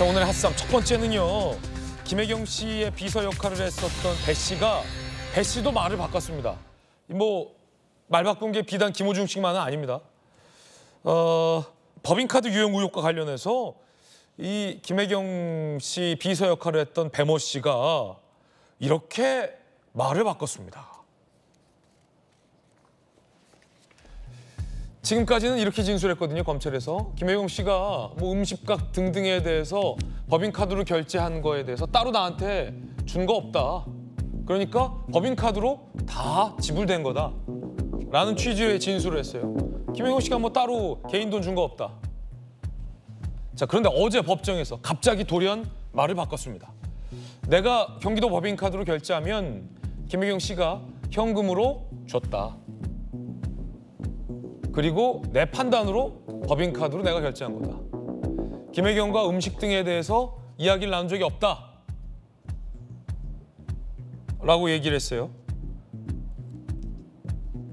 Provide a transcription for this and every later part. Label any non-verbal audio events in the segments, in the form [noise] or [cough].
자, 오늘의 핫쌈 첫 번째는요. 김혜경 씨의 비서 역할을 했었던 배 씨가 배 씨도 말을 바꿨습니다. 뭐 말 바꾼 게 비단 김호중 씨만은 아닙니다. 어, 법인카드 유형 의혹과 관련해서 이 김혜경 씨 비서 역할을 했던 배모 씨가 이렇게 말을 바꿨습니다. 지금까지는 이렇게 진술했거든요, 검찰에서. 김혜경 씨가 뭐 음식값 등등에 대해서 법인카드로 결제한 거에 대해서 따로 나한테 준 거 없다. 그러니까 법인카드로 다 지불된 거다. 라는 취지의 진술을 했어요. 김혜경 씨가 뭐 따로 개인 돈 준 거 없다. 자, 그런데 어제 법정에서 갑자기 돌연 말을 바꿨습니다. 내가 경기도 법인카드로 결제하면 김혜경 씨가 현금으로 줬다. 그리고 내 판단으로 법인카드로 내가 결제한 거다. 김혜경과 음식 등에 대해서 이야기를 나눈 적이 없다. 라고 얘기를 했어요.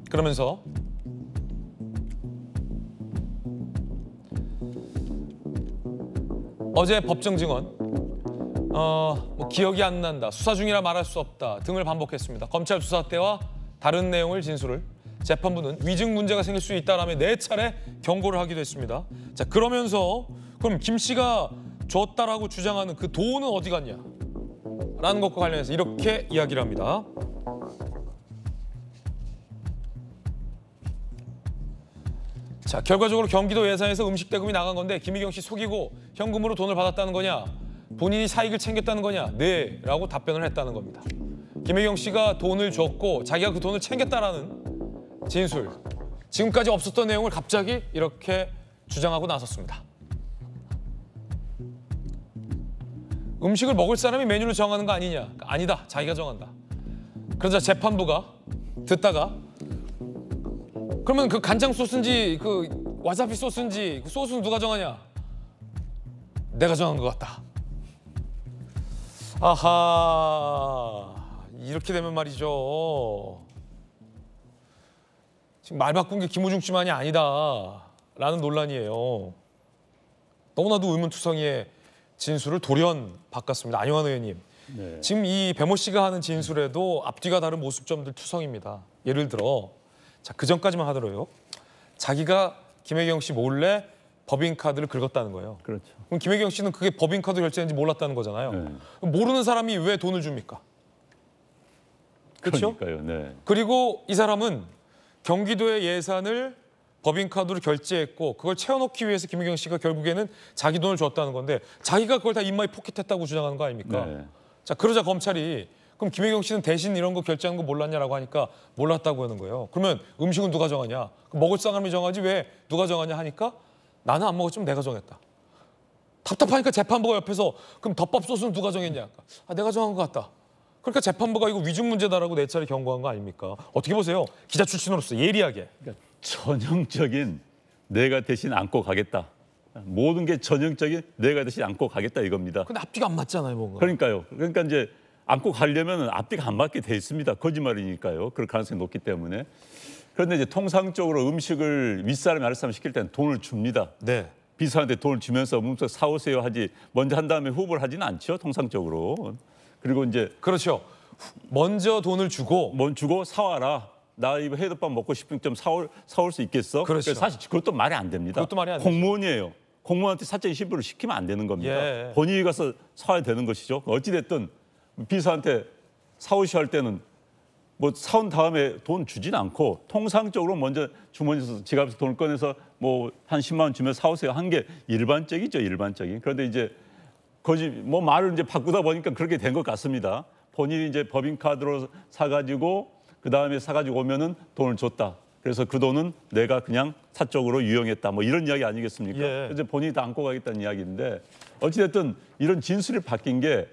그러면서 어제 법정 증언, 어, 뭐 기억이 안 난다, 수사 중이라 말할 수 없다 등을 반복했습니다. 검찰 수사 때와 다른 내용을 진술을 재판부는 위증 문제가 생길 수 있다라며 네 차례 경고를 하기도 했습니다. 자 그러면서 그럼 김 씨가 줬다라고 주장하는 그 돈은 어디 갔냐? 라는 것과 관련해서 이렇게 이야기를 합니다. 자 결과적으로 경기도 예산에서 음식 대금이 나간 건데 김희경 씨 속이고 현금으로 돈을 받았다는 거냐? 본인이 사익을 챙겼다는 거냐? 네 라고 답변을 했다는 겁니다. 김혜경 씨가 돈을 줬고 자기가 그 돈을 챙겼다라는 진술. 지금까지 없었던 내용을 갑자기 이렇게 주장하고 나섰습니다. 음식을 먹을 사람이 메뉴를 정하는 거 아니냐? 그러니까 아니다. 자기가 정한다. 그러자 재판부가 듣다가 그러면 그 간장 소스인지 그 와사비 소스인지 그 소스는 누가 정하냐? 내가 정한 것 같다. 아하 이렇게 되면 말이죠. 지금 말 바꾼 게 김호중 씨만이 아니다라는 논란이에요. 너무나도 의문투성이의 진술을 돌연 바꿨습니다. 안용환 의원님. 네. 지금 이 배모 씨가 하는 진술에도 앞뒤가 다른 모습점들 투성입니다. 예를 들어 자, 그 전까지만 하더라도 요 자기가 김혜경 씨 몰래 법인카드를 긁었다는 거예요. 그렇죠. 그럼 김혜경 씨는 그게 법인카드 결제인지 몰랐다는 거잖아요. 네. 모르는 사람이 왜 돈을 줍니까? 그렇죠? 그러니까요. 네. 그리고 이 사람은 경기도의 예산을 법인카드로 결제했고 그걸 채워넣기 위해서 김혜경 씨가 결국에는 자기 돈을 줬다는 건데 자기가 그걸 다 입마에 포켓했다고 주장하는 거 아닙니까? 네. 자 그러자 검찰이 그럼 김혜경 씨는 대신 이런 거 결제하는 거 몰랐냐라고 하니까 몰랐다고 하는 거예요. 그러면 음식은 누가 정하냐? 먹을 사람이 정하지 왜 누가 정하냐 하니까 나는 안 먹었지만 내가 정했다. 답답하니까 재판부가 옆에서 그럼 덮밥 소스는 누가 정했냐? 아, 내가 정한 것 같다. 그러니까 재판부가 이거 위증 문제다라고 네 차례 경고한 거 아닙니까? 어떻게 보세요? 기자 출신으로서 예리하게. 그러니까 전형적인 내가 대신 안고 가겠다. 모든 게 전형적인 내가 대신 안고 가겠다 이겁니다. 근데 앞뒤가 안 맞잖아요, 뭔가. 그러니까요. 그러니까 이제 안고 가려면 앞뒤가 안 맞게 돼 있습니다. 거짓말이니까요. 그럴 가능성이 높기 때문에. 그런데 이제 통상적으로 음식을 윗사람이 아랫사람 시킬 때는 돈을 줍니다. 네. 비서한테 돈을 주면서 음식 사오세요 하지 먼저 한 다음에 후보를 하지는 않죠, 통상적으로. 그리고 이제 그렇죠. 먼저 돈을 주고 뭔 주고 사와라. 나 이거 해덮밥 먹고 싶은면좀 사올 사올 수 있겠어? 그렇죠. 사실 그것도 말이 안 됩니다. 그것도 말이 안 공무원이에요. 공무원한테 사적 신분을 시키면 안 되는 겁니다. 예. 본인이 가서 사야 와 되는 것이죠. 어찌 됐든 비서한테 사오시 할 때는 뭐 사온 다음에 돈 주진 않고 통상적으로 먼저 주머니에서 지갑에서 돈을 꺼내서 뭐 한 10만 원 주면 사오세요 한 게 일반적이죠, 일반적인. 그런데 이제 거짓 뭐 말을 이제 바꾸다 보니까 그렇게 된 것 같습니다. 본인이 이제 법인카드로 사가지고 그 다음에 사가지고 오면은 돈을 줬다. 그래서 그 돈은 내가 그냥 사적으로 유용했다. 뭐 이런 이야기 아니겠습니까? 예. 그래 본인이 다 안고 가겠다는 이야기인데 어찌됐든 이런 진술이 바뀐 게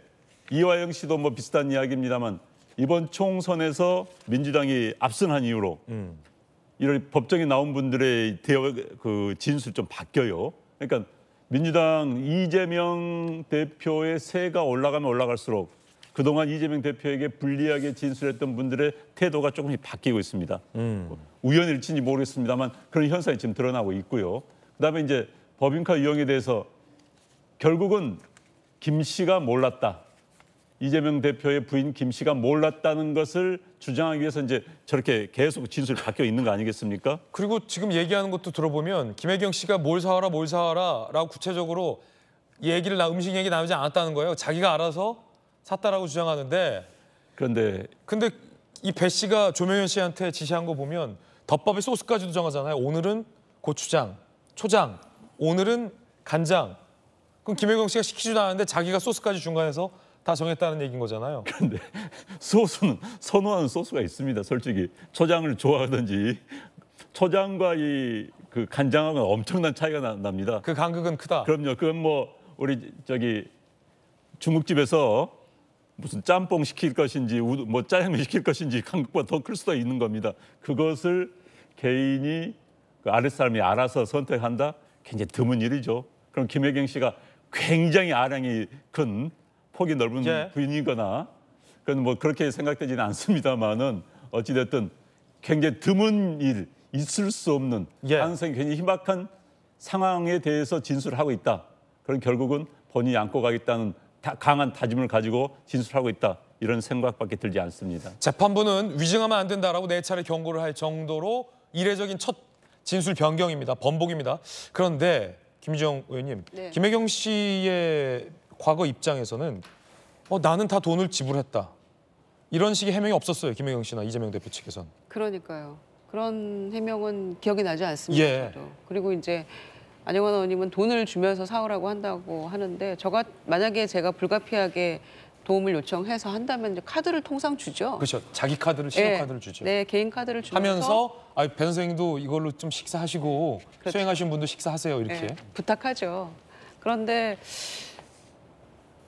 이화영 씨도 뭐 비슷한 이야기입니다만 이번 총선에서 민주당이 압승한 이후로 음. 이런 법정에 나온 분들의 대여 그 진술 좀 바뀌어요. 그러니까 민주당 이재명 대표의 세가 올라가면 올라갈수록 그동안 이재명 대표에게 불리하게 진술했던 분들의 태도가 조금씩 바뀌고 있습니다. 음. 우연일지 모르겠습니다만 그런 현상이 지금 드러나고 있고요. 그다음에 이제 법인카 유형에 대해서 결국은 김 씨가 몰랐다. 이재명 대표의 부인 김 씨가 몰랐다는 것을 주장하기 위해서 이제 저렇게 계속 진술이 바뀌어 있는 거 아니겠습니까? 그리고 지금 얘기하는 것도 들어보면 김혜경 씨가 뭘 사와라 뭘 사와라라고 구체적으로 얘기를 나 음식 얘기 나오지 않았다는 거예요. 자기가 알아서 샀다라고 주장하는데 그런데 근데 이 배 씨가 조명현 씨한테 지시한 거 보면 덮밥에 소스까지도 정하잖아요. 오늘은 고추장, 초장, 오늘은 간장. 그럼 김혜경 씨가 시키지도 않았는데 자기가 소스까지 중간에서 다 정했다는 얘기인 거잖아요. 그런데 [laughs] 소수는 선호하는 소수가 있습니다. 솔직히 초장을 좋아하든지 초장과 이그 간장하고는 엄청난 차이가 나, 납니다. 그 간극은 크다. 그럼요. 그건 뭐 우리 저기 중국집에서 무슨 짬뽕 시킬 것인지 우드, 뭐 짜장면 시킬 것인지 간극보다 더 클 수도 있는 겁니다. 그것을 개인이 그 아랫사람이 알아서 선택한다? 굉장히 드문 일이죠. 그럼 김혜경 씨가 굉장히 아량이 큰 폭이 넓은 예. 부인이거나 그건 뭐 그렇게 생각되지는 않습니다만은 어찌됐든 굉장히 드문 일, 있을 수 없는 예. 가능성이 굉장히 희박한 상황에 대해서 진술하고 있다. 그런 결국은 본인이 안고 가겠다는 다, 강한 다짐을 가지고 진술하고 있다. 이런 생각밖에 들지 않습니다. 재판부는 위증하면 안 된다라고 네 차례 경고를 할 정도로 이례적인 첫 진술 변경입니다. 번복입니다. 그런데 김지영 의원님, 네. 김혜경 씨의 과거 입장에서는 어, 나는 다 돈을 지불했다. 이런 식의 해명이 없었어요. 김혜경 씨나 이재명 대표 측에선. 그러니까요. 그런 해명은 기억이 나지 않습니다. 예. 그리고 이제 안영원 의원님은 돈을 주면서 사오라고 한다고 하는데 저가 만약에 제가 불가피하게 도움을 요청해서 한다면 이제 카드를 통상 주죠. 그렇죠. 자기 카드를 신용 예. 카드를 주죠. 네, 개인 카드를 주면서 하면서 아, 변생도 이걸로 좀 식사하시고 그렇죠. 수행하신 분도 식사하세요 이렇게 네, 부탁하죠. 그런데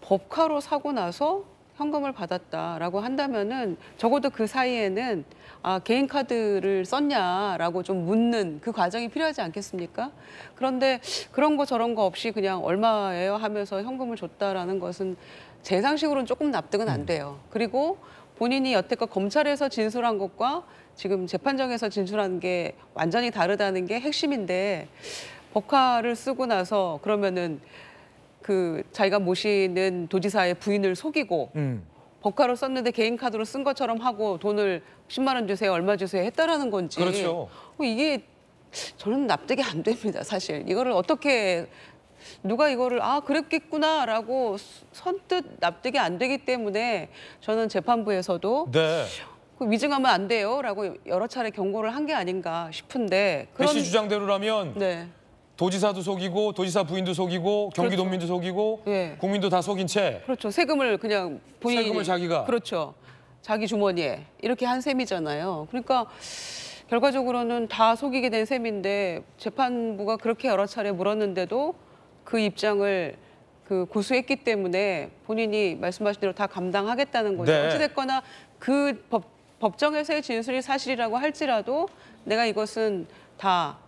법카로 사고 나서 현금을 받았다라고 한다면은 적어도 그 사이에는 아, 개인 카드를 썼냐라고 좀 묻는 그 과정이 필요하지 않겠습니까? 그런데 그런 거 저런 거 없이 그냥 얼마예요 하면서 현금을 줬다라는 것은 제 상식으로는 조금 납득은 안 음. 돼요. 그리고 본인이 여태껏 검찰에서 진술한 것과 지금 재판정에서 진술한 게 완전히 다르다는 게 핵심인데 법화를 쓰고 나서 그러면은 그 자기가 모시는 도지사의 부인을 속이고 음. 법카로 썼는데 개인 카드로 쓴 것처럼 하고 돈을 10만 원 주세요, 얼마 주세요 했다라는 건지. 그렇죠. 어, 이게 저는 납득이 안 됩니다, 사실. 이거를 어떻게 누가 이거를 아 그랬겠구나라고 선뜻 납득이 안 되기 때문에 저는 재판부에서도 네. 그 위증하면 안 돼요라고 여러 차례 경고를 한 게 아닌가 싶은데 그런... 배씨 주장대로라면 네. 도지사도 속이고 도지사 부인도 속이고 경기도민도 그렇죠. 속이고 예. 국민도 다 속인 채 그렇죠. 세금을 그냥 본인이 세금을 자기가 그렇죠. 자기 주머니에 이렇게 한 셈이잖아요. 그러니까 결과적으로는 다 속이게 된 셈인데 재판부가 그렇게 여러 차례 물었는데도 그 입장을 그 고수했기 때문에 본인이 말씀하신 대로 다 감당하겠다는 거죠. 네. 어찌됐거나 그 법, 법정에서의 진술이 사실이라고 할지라도 내가 이것은 다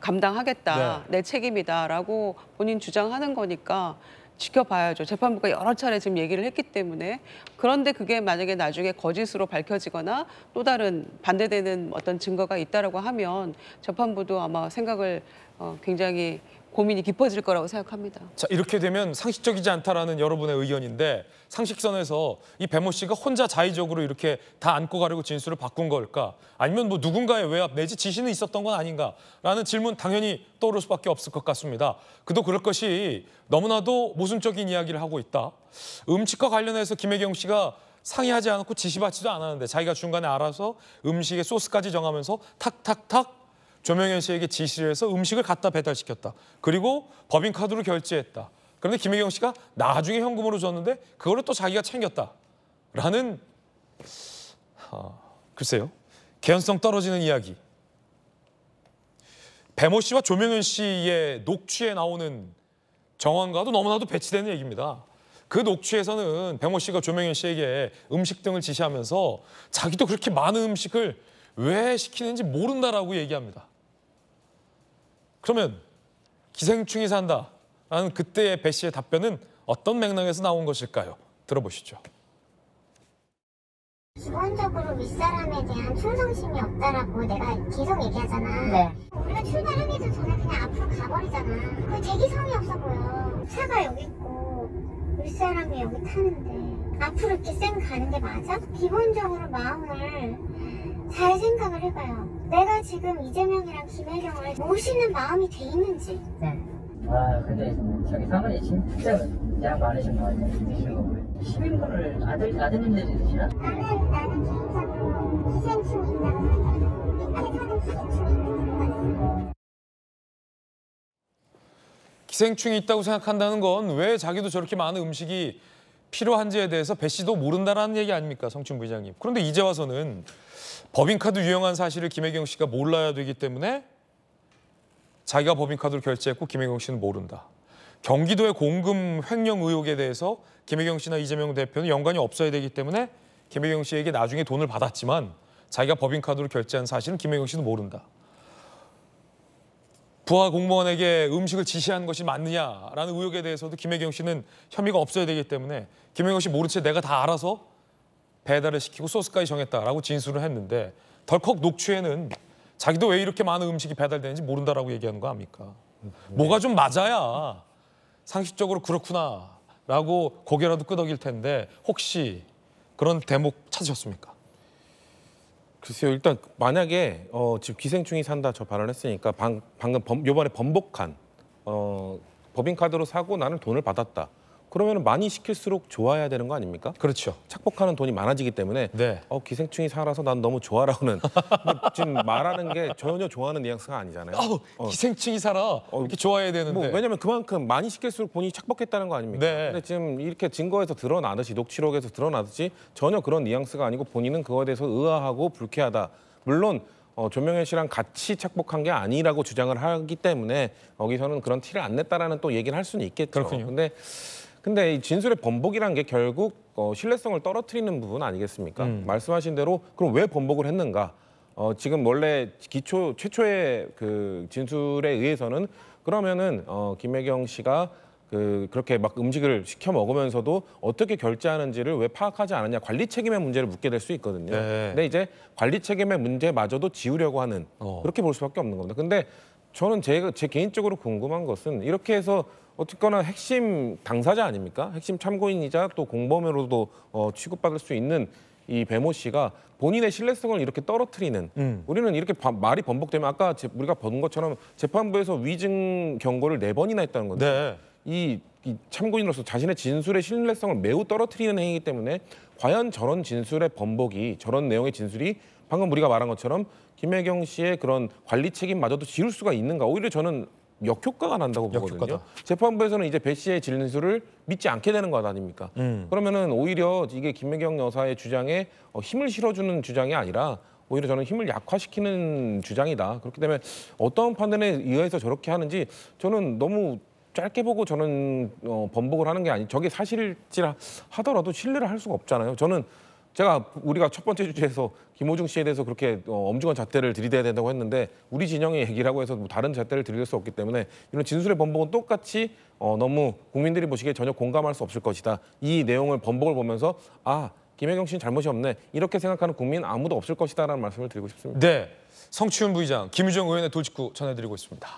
감당하겠다, 네. 내 책임이다라고 본인 주장하는 거니까 지켜봐야죠. 재판부가 여러 차례 지금 얘기를 했기 때문에 그런데 그게 만약에 나중에 거짓으로 밝혀지거나 또 다른 반대되는 어떤 증거가 있다라고 하면 재판부도 아마 생각을 어, 굉장히 고민이 깊어질 거라고 생각합니다. 자 이렇게 되면 상식적이지 않다라는 여러분의 의견인데 상식선에서 이 배모 씨가 혼자 자의적으로 이렇게 다 안고 가려고 진술을 바꾼 걸까? 아니면 뭐 누군가의 외압 내지 지시는 있었던 건 아닌가라는 질문 당연히 떠오를 수밖에 없을 것 같습니다. 그도 그럴 것이 너무나도 모순적인 이야기를 하고 있다. 음식과 관련해서 김혜경 씨가 상의하지 않고 지시받지도 않았는데 자기가 중간에 알아서 음식의 소스까지 정하면서 탁탁탁 조명현 씨에게 지시를 해서 음식을 갖다 배달시켰다. 그리고 법인카드로 결제했다. 그런데 김혜경 씨가 나중에 현금으로 줬는데 그거를 또 자기가 챙겼다. 라는 아, 글쎄요. 개연성 떨어지는 이야기. 배모 씨와 조명현 씨의 녹취에 나오는 정황과도 너무나도 배치되는 얘기입니다. 그 녹취에서는 배모 씨가 조명현 씨에게 음식 등을 지시하면서 자기도 그렇게 많은 음식을 왜 시키는지 모른다라고 얘기합니다. 그러면 기생충이 산다. 라는 그때의 배 씨의 답변은 어떤 맥락에서 나온 것일까요? 들어보시죠. 기본적으로 윗사람에 대한 충성심이 없다라고 내가 계속 얘기하잖아. 네. 우리 출발하기도 전에 그냥 앞으로 가버리잖아. 그 대기성이 없어 보여. 차가 여기 있고 윗사람이 여기 타는데 앞으로 이렇게 쌩 가는 게 맞아? 기본적으로 마음을 잘 생각을 해봐요. 내가 지금 이재명이랑 김혜경을 모시는 마음이 돼 있는지 네. 와 아, 근데 저기 사모님 진짜 양 많으신 것 같아요 드시는 거 보면 10인분을 아들, 아드님들이 드시나? 나는 나는 개인적으로 희생충이 있다고 생 사는 희생충이 기생충이 있다고 생각한다는 건 왜 자기도 저렇게 많은 음식이 필요한지에 대해서 배 씨도 모른다라는 얘기 아닙니까, 성춘 부장님. 그런데 이제 와서는 법인카드 유형한 사실을 김혜경 씨가 몰라야 되기 때문에 자기가 법인카드로 결제했고 김혜경 씨는 모른다. 경기도의 공금 횡령 의혹에 대해서 김혜경 씨나 이재명 대표는 연관이 없어야 되기 때문에 김혜경 씨에게 나중에 돈을 받았지만 자기가 법인카드로 결제한 사실은 김혜경 씨는 모른다. 부하 공무원에게 음식을 지시한 것이 맞느냐라는 의혹에 대해서도 김혜경 씨는 혐의가 없어야 되기 때문에 김혜경 씨 모른 채 내가 다 알아서 배달을 시키고 소스까지 정했다라고 진술을 했는데 덜컥 녹취에는 자기도 왜 이렇게 많은 음식이 배달되는지 모른다라고 얘기하는 거 아닙니까? 네. 뭐가 좀 맞아야 상식적으로 그렇구나라고 고개라도 끄덕일 텐데 혹시 그런 대목 찾으셨습니까? 글쎄요, 일단 만약에 어, 지금 기생충이 산다 저 발언했으니까 방, 방금 범, 이번에 번복한 어, 법인카드로 사고 나는 돈을 받았다. 그러면 많이 시킬수록 좋아야 되는 거 아닙니까? 그렇죠. 착복하는 돈이 많아지기 때문에 네. 어, 기생충이 살아서 난 너무 좋아라고는 지금 말하는 게 전혀 좋아하는 뉘앙스가 아니잖아요. 어, 어. 기생충이 살아 어, 이렇게 좋아해야 되는데 뭐, 왜냐면 그만큼 많이 시킬수록 본인이 착복했다는 거 아닙니까? 네. 근데 지금 이렇게 증거에서 드러나듯이 녹취록에서 드러나듯이 전혀 그런 뉘앙스가 아니고 본인은 그거에 대해서 의아하고 불쾌하다. 물론 어, 조명현 씨랑 같이 착복한 게 아니라고 주장을 하기 때문에 여기서는 그런 티를 안 냈다라는 또 얘기를 할 수는 있겠죠. 그렇군요. 근데 근데 이 진술의 번복이란 게 결국 어, 신뢰성을 떨어뜨리는 부분 아니겠습니까? 음. 말씀하신 대로 그럼 왜 번복을 했는가? 어, 지금 원래 기초 최초의 그 진술에 의해서는 그러면은 어, 김혜경 씨가 그 그렇게 막 음식을 시켜 먹으면서도 어떻게 결제하는지를 왜 파악하지 않았냐 관리 책임의 문제를 묻게 될 수 있거든요. 네. 근데 이제 관리 책임의 문제마저도 지우려고 하는 어. 그렇게 볼 수밖에 없는 겁니다. 근데 저는 제가 제 개인적으로 궁금한 것은 이렇게 해서 어쨌거나 핵심 당사자 아닙니까? 핵심 참고인이자 또 공범으로도 어, 취급받을 수 있는 이 배모 씨가 본인의 신뢰성을 이렇게 떨어뜨리는 음. 우리는 이렇게 바, 말이 번복되면 아까 제, 우리가 본 것처럼 재판부에서 위증 경고를 네 번이나 했다는 건데 네. 이, 이 참고인으로서 자신의 진술의 신뢰성을 매우 떨어뜨리는 행위이기 때문에 과연 저런 진술의 번복이 저런 내용의 진술이 방금 우리가 말한 것처럼 김혜경 씨의 그런 관리 책임마저도 지울 수가 있는가 오히려 저는 역효과가 난다고 보거든요. 역효과다. 재판부에서는 이제 배 씨의 진술을 믿지 않게 되는 것 아닙니까? 음. 그러면은 오히려 이게 김혜경 여사의 주장에 어, 힘을 실어주는 주장이 아니라 오히려 저는 힘을 약화시키는 주장이다. 그렇기 때문에 어떤 판단에 의해서 저렇게 하는지 저는 너무 짧게 보고 저는 어, 번복을 하는 게 아니 저게 사실이라 하더라도 신뢰를 할 수가 없잖아요. 저는 제가 우리가 첫 번째 주제에서 김호중 씨에 대해서 그렇게 어, 엄중한 잣대를 들이대야 된다고 했는데 우리 진영의 얘기라고 해서 뭐 다른 잣대를 들일 수 없기 때문에 이런 진술의 번복은 똑같이 어, 너무 국민들이 보시기에 전혀 공감할 수 없을 것이다. 이 내용을 번복을 보면서 아 김혜경 씨는 잘못이 없네 이렇게 생각하는 국민 아무도 없을 것이다라는 말씀을 드리고 싶습니다. 네, 성추문 부의장 김유정 의원의 돌직구 전해드리고 있습니다.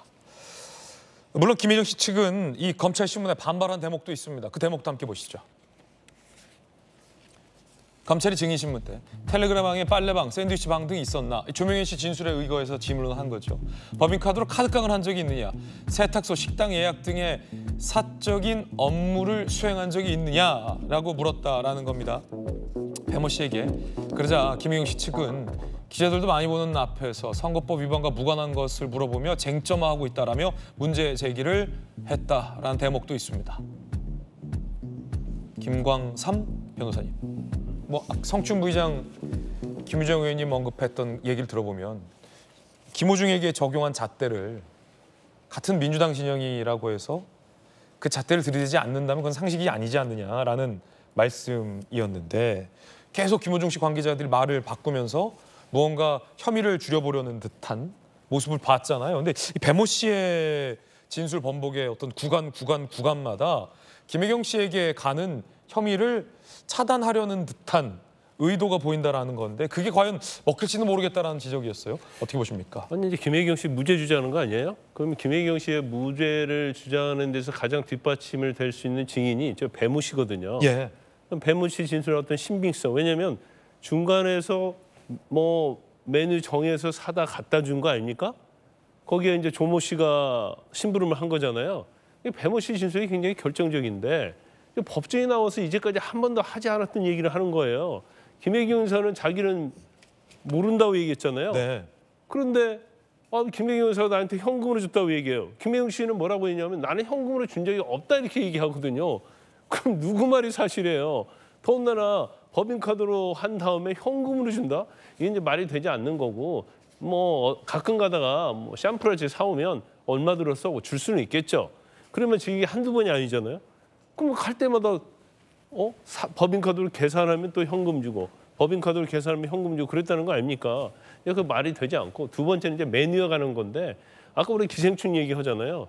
물론 김혜정씨 측은 이 검찰 신문에 반발한 대목도 있습니다. 그 대목도 함께 보시죠. 검찰이 증인 신문 때 텔레그램방에 빨래방, 샌드위치방 등이 있었나 조명현 씨 진술에 의거해서 지문을한 거죠. 법인 카드로 카드깡을 한 적이 있느냐, 세탁소, 식당 예약 등의 사적인 업무를 수행한 적이 있느냐라고 물었다라는 겁니다. 배모 씨에게 그러자 김희용 씨 측은 기자들도 많이 보는 앞에서 선거법 위반과 무관한 것을 물어보며 쟁점화하고 있다라며 문제 제기를 했다라는 대목도 있습니다. 김광삼 변호사님. 뭐 성춘 부의장 김유정 의원님 언급했던 얘기를 들어보면 김호중에게 적용한 잣대를 같은 민주당 진영이라고 해서 그 잣대를 들이대지 않는다면 그건 상식이 아니지 않느냐라는 말씀이었는데 계속 김호중 씨 관계자들이 말을 바꾸면서 무언가 혐의를 줄여보려는 듯한 모습을 봤잖아요. 근데 이 배모 씨의 진술 번복의 어떤 구간 구간 구간마다 김혜경 씨에게 가는 혐의를 차단하려는 듯한 의도가 보인다라는 건데 그게 과연 먹힐지는 모르겠다라는 지적이었어요. 어떻게 보십니까? 아니 이제 김혜경 씨 무죄 주장하는 거 아니에요? 그럼 김혜경 씨의 무죄를 주장하는 데서 가장 뒷받침을 될 수 있는 증인이 저 배모 씨거든요. 예. 그럼 배모 씨 진술의 어떤 신빙성. 왜냐면 중간에서 뭐 메뉴 정해서 사다 갖다 준 거 아닙니까? 거기에 이제 조모 씨가 심부름을 한 거잖아요. 배모 씨 진술이 굉장히 결정적인데 법정에 나와서 이제까지 한 번도 하지 않았던 얘기를 하는 거예요. 김혜경 의사는 자기는 모른다고 얘기했잖아요. 네. 그런데 아, 김혜경 의사가 나한테 현금으로 줬다고 얘기해요. 김혜경 씨는 뭐라고 했냐면 나는 현금으로 준 적이 없다 이렇게 얘기하거든요. 그럼 누구 말이 사실이에요? 더군다나 법인카드로 한 다음에 현금으로 준다? 이게 이제 말이 되지 않는 거고 뭐 어, 가끔 가다가 뭐샴푸를 사오면 얼마 들었어? 뭐 줄 수는 있겠죠. 그러면 저게 한두 번이 아니잖아요. 그럼 갈 때마다 어? 사, 법인카드를 계산하면 또 현금 주고 법인카드를 계산하면 현금 주고 그랬다는 거 아닙니까? 예, 그 말이 되지 않고 두 번째는 이제 매뉴어 가는 건데 아까 우리 기생충 얘기하잖아요.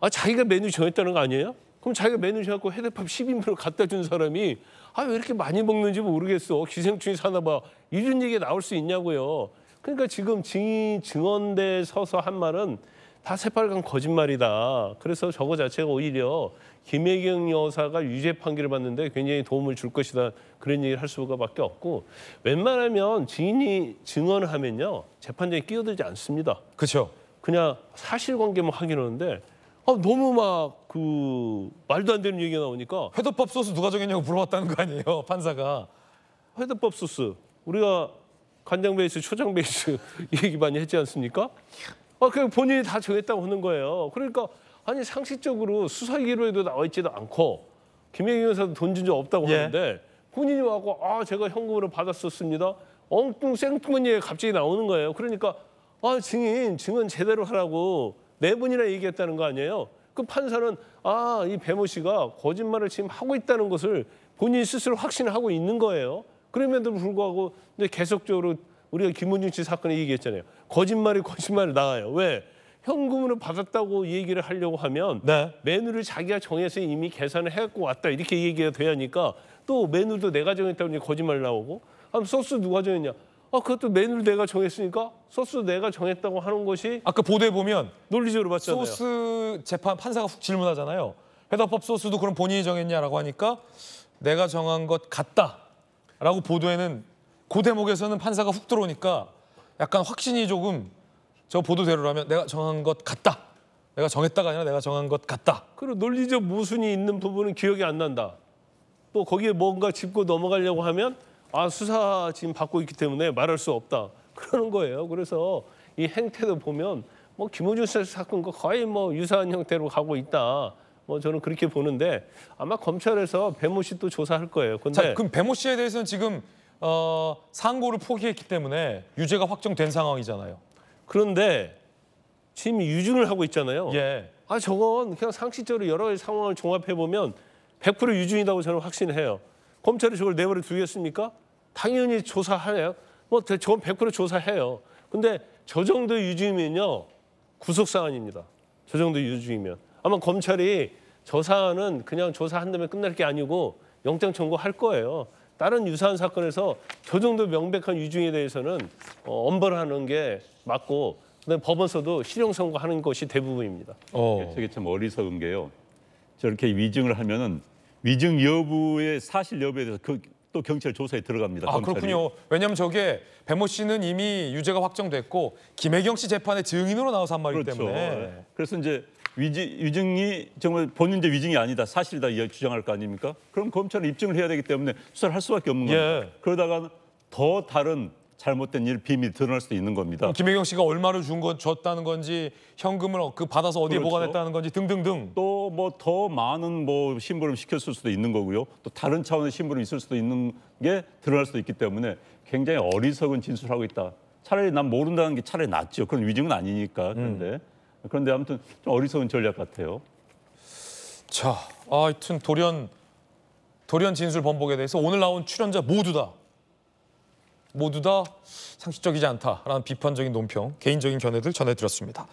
아 자기가 메뉴 정했다는 거 아니에요? 그럼 자기가 메뉴 정했고 해대밥 10인분을 갖다 준 사람이 아왜 이렇게 많이 먹는지 모르겠어. 기생충이 사나 봐. 이런 얘기 나올 수 있냐고요. 그러니까 지금 증인 증언대에 서서 한 말은 다 새빨간 거짓말이다. 그래서 저거 자체가 오히려 김혜경 여사가 유죄 판결을 받는데 굉장히 도움을 줄 것이다. 그런 얘기를 할수밖에 없고 웬만하면 증인이 증언을 하면요 재판장에 끼어들지 않습니다. 그렇죠. 그냥 사실관계만 확인하는데 아, 너무 막 그 말도 안 되는 얘기가 나오니까 회덮밥 소스 누가 정했냐고 물어봤다는 거 아니에요 [laughs] 판사가 회덮밥 소스 우리가 간장 베이스 초장 베이스 [laughs] 얘기 많이 했지 않습니까? 아, 그 본인이 다 정했다고 하는 거예요. 그러니까 아니 상식적으로 수사 기록에도 나와 있지도 않고 김혜경 변호사도돈 준 적 없다고 예. 하는데 본인이 와고 아 제가 현금으로 받았었습니다. 엉뚱 생뚱한 얘기 갑자기 나오는 거예요. 그러니까 아 증인 증언 제대로 하라고 네분이나 얘기했다는 거 아니에요. 그 판사는 아 이 배모 씨가 거짓말을 지금 하고 있다는 것을 본인 스스로 확신하고 있는 거예요. 그럼에도 불구하고 이제 계속적으로 우리가 김원중 씨 사건에 얘기했잖아요. 거짓말이 거짓말을 나와요. 왜? 현금으로 받았다고 얘기를 하려고 하면 네. 메뉴를 자기가 정해서 이미 계산을 해갖고 왔다 이렇게 얘기가 돼야 하니까 또 메뉴도 내가 정했다고 거짓말 나오고 그 소스 누가 정했냐 아 그것도 메뉴를 내가 정했으니까 소스 내가 정했다고 하는 것이 아까 보도에 보면 논리적으로 봤잖아요 소스 재판 판사가 질문하잖아요 해답법 소스도 그럼 본인이 정했냐라고 하니까 내가 정한 것 같다라고 보도에는 그 대목에서는 판사가 훅 들어오니까 약간 확신이 조금 저 보도대로라면 내가 정한 것 같다. 내가 정했다가 아니라 내가 정한 것 같다. 그리고 논리적 모순이 있는 부분은 기억이 안 난다. 또 거기에 뭔가 짚고 넘어가려고 하면 아 수사 지금 받고 있기 때문에 말할 수 없다. [laughs] 그러는 거예요. 그래서 이 행태도 보면 뭐 김호준 사건과 거의 뭐 유사한 형태로 가고 있다. 뭐 저는 그렇게 보는데 아마 검찰에서 배모 씨도 조사할 거예요. 근데 자, 그럼 배모 씨에 대해서는 지금 어, 상고를 포기했기 때문에 유죄가 확정된 상황이잖아요. 그런데 지금 유증을 하고 있잖아요. 예. 아 저건 그냥 상식적으로 여러 가지 상황을 종합해 보면 100% 유증이라고 저는 확신해요. 검찰이 저걸 내버려 네 두겠습니까? 당연히 조사하네요. 뭐 저건 100% 조사해요. 근데 저 정도 유증이면요 구속 사안입니다. 저 정도 유증이면 아마 검찰이 저 사안은 그냥 조사한 다면 끝날 게 아니고 영장 청구할 거예요. 다른 유사한 사건에서 저 정도 명백한 위증에 대해서는 어, 엄벌하는 게 맞고 그다에 법원서도 실형 선고하는 것이 대부분입니다. 어. 저게 참 어리석은 게요. 저렇게 위증을 하면은 위증 여부의 사실 여부에 대해서 그, 또 경찰 조사에 들어갑니다. 아 검찰이. 그렇군요. 왜냐하면 저게 배모 씨는 이미 유죄가 확정됐고 김혜경 씨 재판에 증인으로 나와서 한 말이기 그렇죠. 때문에. 그래서 이제 위증이 정말 본인의 위증이 아니다 사실이다 주장할 거 아닙니까? 그럼 검찰은 입증을 해야 되기 때문에 수사를 할 수밖에 없는 거예요. 예. 그러다가 더 다른 잘못된 일 비밀이 드러날 수도 있는 겁니다. 김혜경 씨가 얼마를 준 건, 줬다는 건지 현금을 그 받아서 어디에 그렇죠. 보관했다는 건지 등등등. 또 뭐 더 많은 뭐 심부름 시켰을 수도 있는 거고요. 또 다른 차원의 심부름 있을 수도 있는 게 드러날 수도 있기 때문에 굉장히 어리석은 진술하고 있다. 차라리 난 모른다는 게 차라리 낫죠. 그런 위증은 아니니까. 그런데 음. 그런데 아무튼 좀 어리석은 전략 같아요. 자, 하여튼 돌연 돌연 진술 번복에 대해서 오늘 나온 출연자 모두 다 모두 다 상식적이지 않다라는 비판적인 논평, 개인적인 견해들 전해드렸습니다.